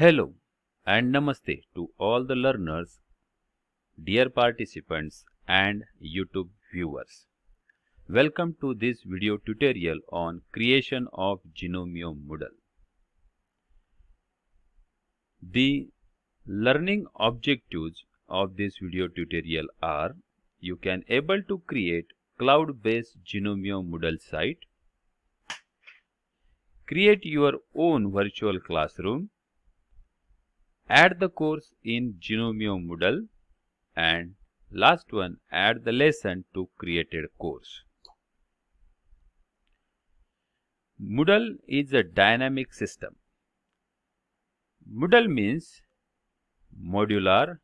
Hello and namaste to all the learners, dear participants and YouTube viewers. Welcome to this video tutorial on creation of Genomio Moodle. The learning objectives of this video tutorial are you can able to create cloud-based Genomio Moodle site, create your own virtual classroom, add the course in Genomio Moodle and last one add the lesson to created course. Moodle is a dynamic system. Moodle means modular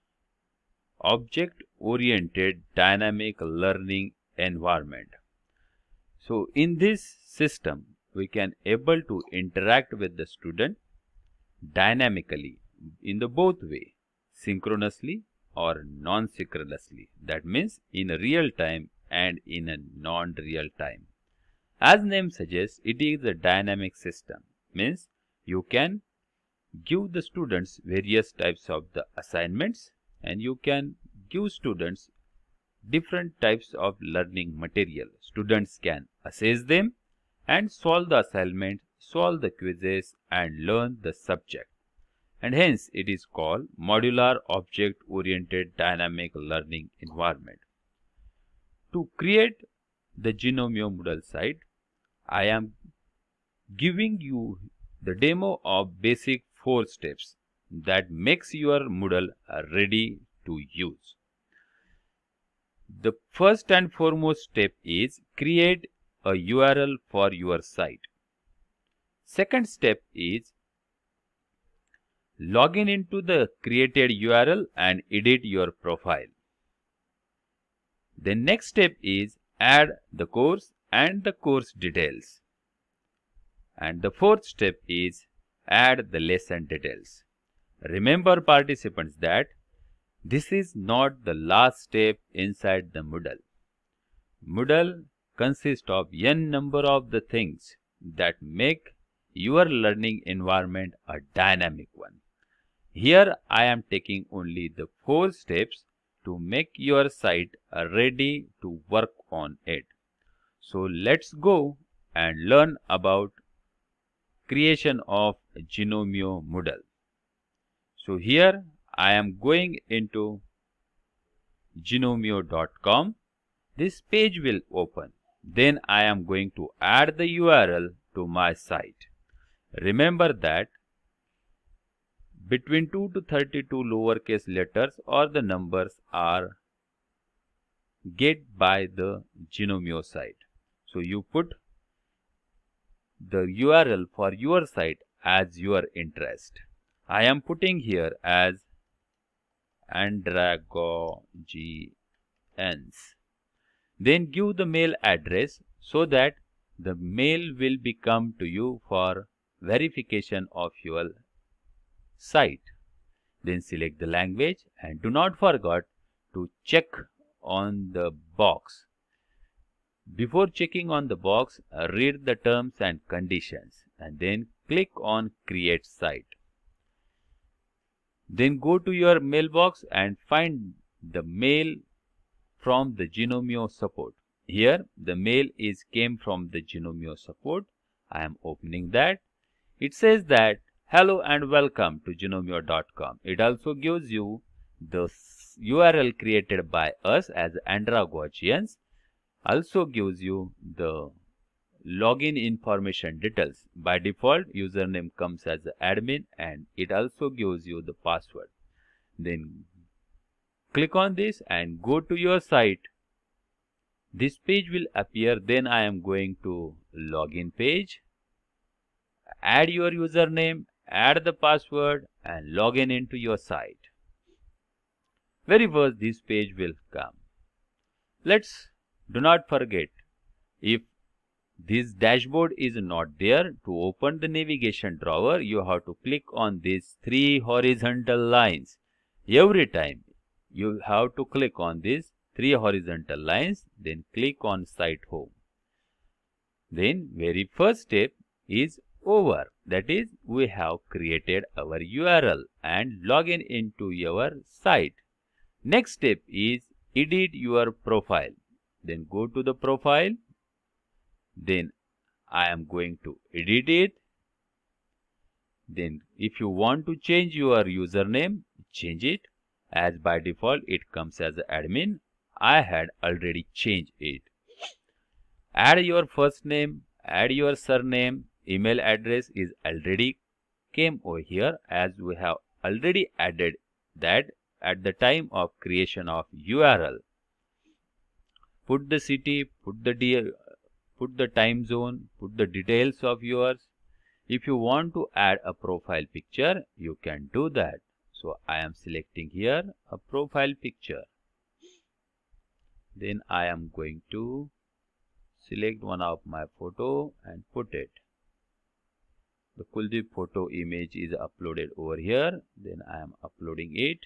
object oriented dynamic learning environment. So in this system we can able to interact with the student dynamically in the both way, synchronously or non-synchronously. That means in real time and in a non-real time. As name suggests, it is a dynamic system. Means you can give the students various types of the assignments and you can give students different types of learning material. Students can assess them and solve the assignment, solve the quizzes and learn the subject and hence it is called modular object oriented dynamic learning environment. To create the Genomio Moodle site, I am giving you the demo of basic four steps that makes your Moodle ready to use. The first and foremost step is create a URL for your site. Second step is Login into the created URL and edit your profile. The next step is add the course and the course details. And the fourth step is add the lesson details. Remember participants that this is not the last step inside the Moodle. Moodle consists of n number of the things that make your learning environment a dynamic one. Here I am taking only the four steps to make your site ready to work on it. So let's go and learn about creation of Genomeo Moodle. So here I am going into genomeo.com. This page will open. Then I am going to add the URL to my site. Remember that between 2 to 32 lowercase letters or the numbers are get by the Genomeo site. So you put the URL for your site as your interest. I am putting here as andragogians. Then give the mail address so that the mail will be come to you for verification of your site. Then select the language and do not forget to check on the box. Before checking on the box, uh, read the terms and conditions and then click on create site. Then go to your mailbox and find the mail from the Genomeo support. Here the mail is came from the Genomeo support. I am opening that. It says that Hello and welcome to genomio.com. It also gives you the URL created by us as andragogians. Also gives you the login information details. By default, username comes as admin and it also gives you the password. Then click on this and go to your site. This page will appear. Then I am going to login page. Add your username add the password and login into your site. Very first this page will come. Let's do not forget if this dashboard is not there to open the navigation drawer you have to click on these three horizontal lines every time you have to click on these three horizontal lines then click on site home then very first step is over that is we have created our url and login into your site next step is edit your profile then go to the profile then i am going to edit it then if you want to change your username change it as by default it comes as admin i had already changed it add your first name add your surname email address is already came over here as we have already added that at the time of creation of URL. Put the city, put the put the time zone, put the details of yours. If you want to add a profile picture, you can do that. So I am selecting here a profile picture. Then I am going to select one of my photo and put it the Kuldeep photo image is uploaded over here then I am uploading it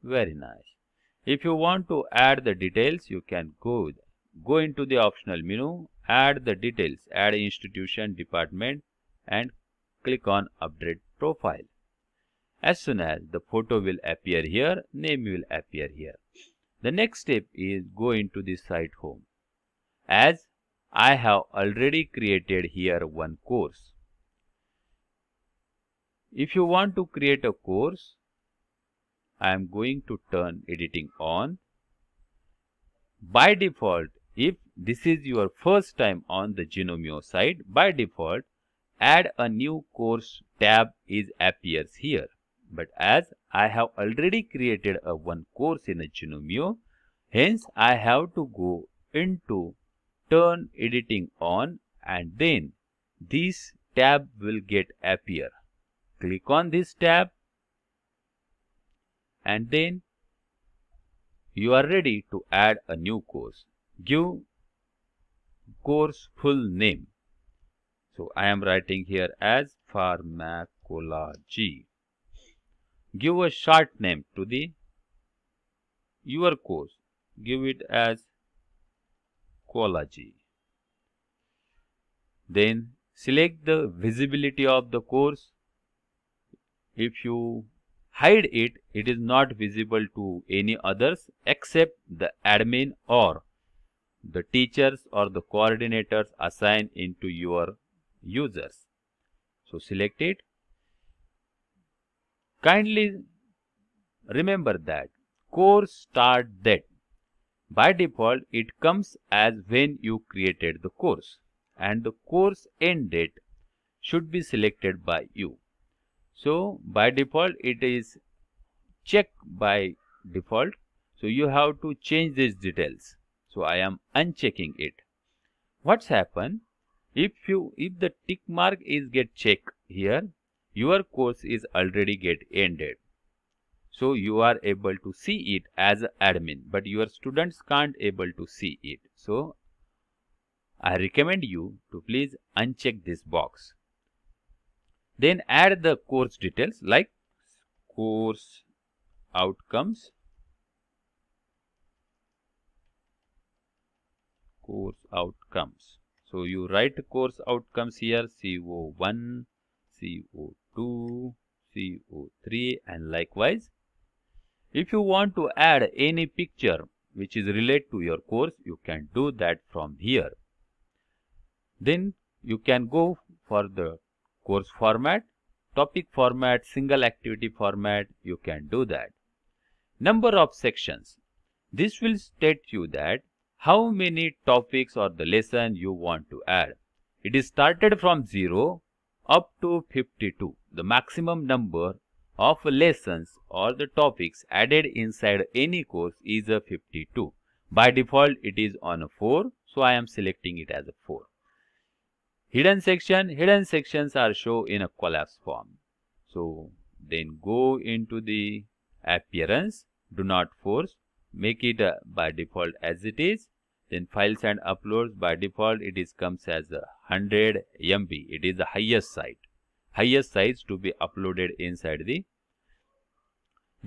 very nice if you want to add the details you can go go into the optional menu add the details add institution department and click on update profile as soon as the photo will appear here name will appear here the next step is go into the site home as I have already created here one course if you want to create a course, I am going to turn editing on. By default, if this is your first time on the Genomeo site, by default, add a new course tab is appears here. But as I have already created a one course in a Genomeo, hence I have to go into turn editing on and then this tab will get appear click on this tab and then you are ready to add a new course. Give course full name. So I am writing here as pharmacology. Give a short name to the your course. Give it as cology. Then select the visibility of the course if you hide it, it is not visible to any others except the admin or the teachers or the coordinators assigned into your users. So select it. Kindly remember that course start date. By default, it comes as when you created the course and the course end date should be selected by you. So by default, it is checked by default. So you have to change these details. So I am unchecking it. What's happened? If you if the tick mark is get checked here, your course is already get ended. So you are able to see it as admin, but your students can't able to see it. So I recommend you to please uncheck this box. Then add the course details like course outcomes, course outcomes. So you write course outcomes here CO1, CO2, CO3 and likewise. If you want to add any picture which is related to your course, you can do that from here. Then you can go for the course format, topic format, single activity format, you can do that. Number of sections. This will state you that how many topics or the lesson you want to add. It is started from 0 up to 52, the maximum number of lessons or the topics added inside any course is a 52. By default, it is on a 4, so I am selecting it as a 4 hidden section hidden sections are shown in a collapse form so then go into the appearance do not force make it uh, by default as it is then files and uploads by default it is comes as 100 mb it is the highest site highest size to be uploaded inside the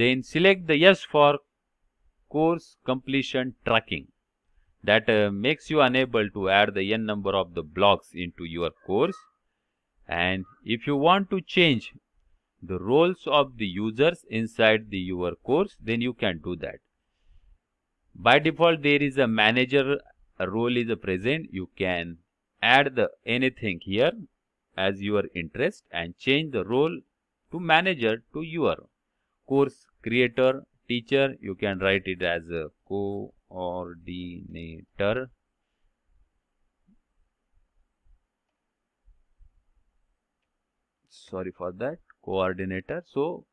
then select the yes for course completion tracking that uh, makes you unable to add the n number of the blocks into your course. And if you want to change the roles of the users inside the your course, then you can do that. By default, there is a manager a role is present. You can add the anything here as your interest and change the role to manager to your course creator, teacher. You can write it as a co ordinator sorry for that coordinator so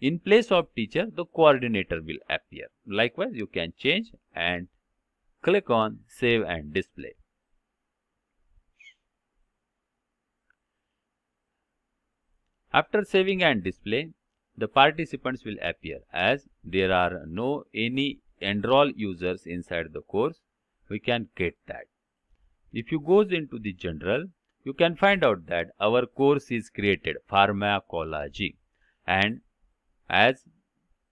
in place of teacher the coordinator will appear likewise you can change and click on save and display after saving and display the participants will appear as there are no any enroll users inside the course, we can get that. If you goes into the general, you can find out that our course is created pharmacology and as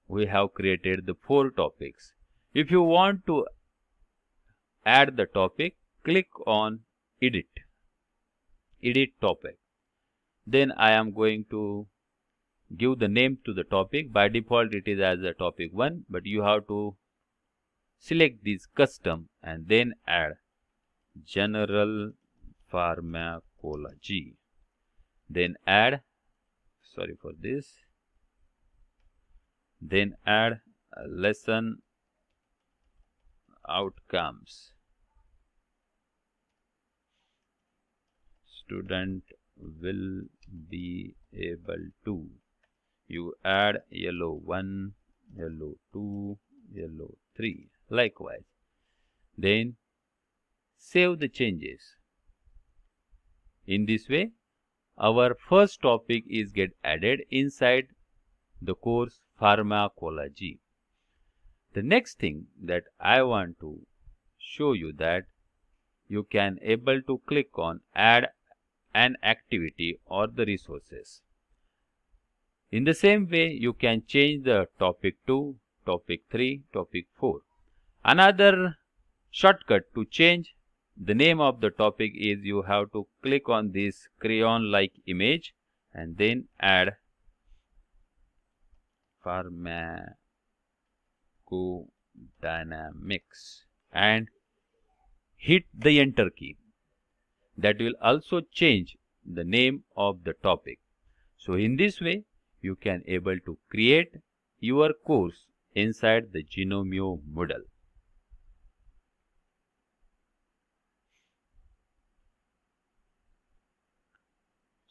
we have created the four topics. If you want to add the topic, click on edit, edit topic. Then I am going to give the name to the topic. By default, it is as a topic 1, but you have to Select this custom and then add general pharmacology. Then add, sorry for this, then add lesson outcomes. Student will be able to. You add yellow 1, yellow 2, yellow 3 likewise. Then save the changes. In this way, our first topic is get added inside the course pharmacology. The next thing that I want to show you that you can able to click on add an activity or the resources. In the same way, you can change the topic 2, topic 3, topic 4. Another shortcut to change the name of the topic is you have to click on this crayon like image and then add pharmacodynamics and hit the enter key. That will also change the name of the topic. So in this way, you can able to create your course inside the Genomio Moodle.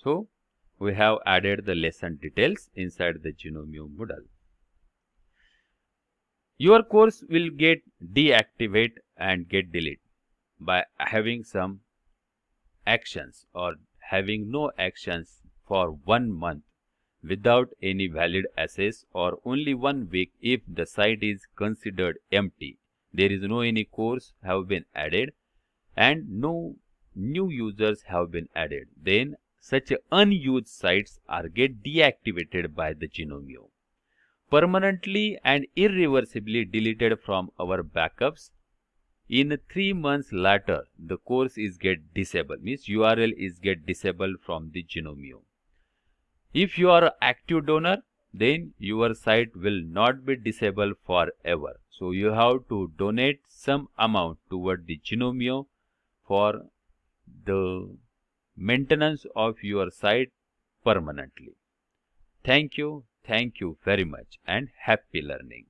So, we have added the lesson details inside the Genomium Moodle. Your course will get deactivate and get delete by having some actions or having no actions for one month without any valid access or only one week if the site is considered empty. There is no any course have been added and no new users have been added. Then such unused sites are get deactivated by the Genomeo, permanently and irreversibly deleted from our backups. In three months later, the course is get disabled, means URL is get disabled from the Genomeo. If you are active donor, then your site will not be disabled forever. So you have to donate some amount toward the Genomeo for the maintenance of your site permanently. Thank you, thank you very much and happy learning.